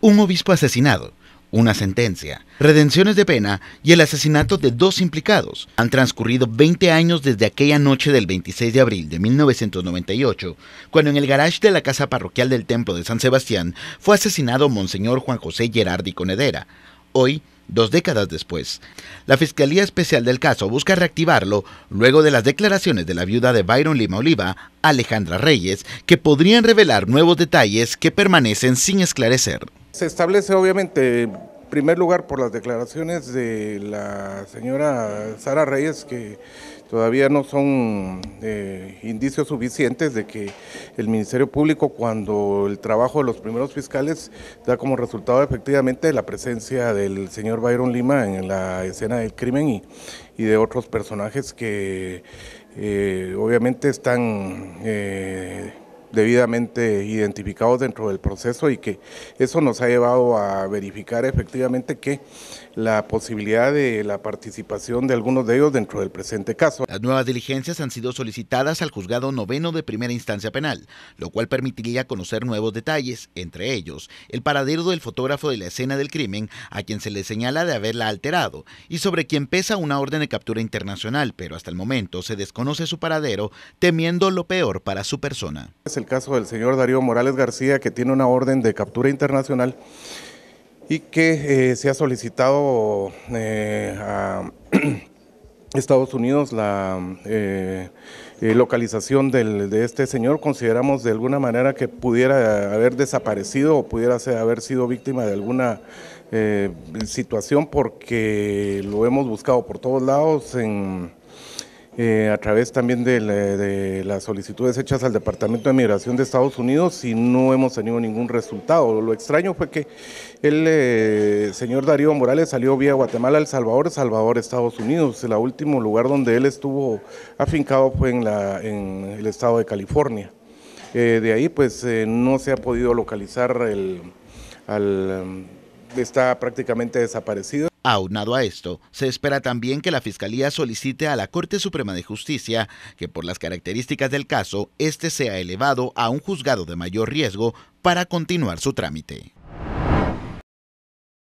un obispo asesinado, una sentencia, redenciones de pena y el asesinato de dos implicados. Han transcurrido 20 años desde aquella noche del 26 de abril de 1998, cuando en el garage de la casa parroquial del Templo de San Sebastián fue asesinado Monseñor Juan José Gerardi Conedera. Hoy, dos décadas después. La Fiscalía Especial del caso busca reactivarlo luego de las declaraciones de la viuda de Byron Lima Oliva, Alejandra Reyes, que podrían revelar nuevos detalles que permanecen sin esclarecer. Se establece obviamente, en primer lugar, por las declaraciones de la señora Sara Reyes, que todavía no son eh, indicios suficientes de que el Ministerio Público, cuando el trabajo de los primeros fiscales da como resultado efectivamente la presencia del señor Byron Lima en la escena del crimen y, de otros personajes que eh, obviamente están eh, debidamente identificados dentro del proceso y que eso nos ha llevado a verificar efectivamente que la posibilidad de la participación de algunos de ellos dentro del presente caso. Las nuevas diligencias han sido solicitadas al juzgado noveno de primera instancia penal, lo cual permitiría conocer nuevos detalles, entre ellos el paradero del fotógrafo de la escena del crimen, a quien se le señala de haberla alterado y sobre quien pesa una orden de captura internacional, pero hasta el momento se desconoce su paradero, temiendo lo peor para su persona el caso del señor Darío Morales García, que tiene una orden de captura internacional y que eh, se ha solicitado eh, a Estados Unidos la eh, localización del, de este señor. Consideramos de alguna manera que pudiera haber desaparecido o pudiera haber sido víctima de alguna situación porque lo hemos buscado por todos lados en eh, a través también de, las solicitudes hechas al Departamento de Migración de Estados Unidos y no hemos tenido ningún resultado. Lo extraño fue que el eh, señor Darío Morales salió vía Guatemala, al Salvador, Salvador, Estados Unidos. El último lugar donde él estuvo afincado fue en, la, el estado de California. Eh, de ahí pues no se ha podido localizar, el, um, está prácticamente desaparecido. Aunado a esto, se espera también que la Fiscalía solicite a la Corte Suprema de Justicia que por las características del caso, este sea elevado a un juzgado de mayor riesgo para continuar su trámite.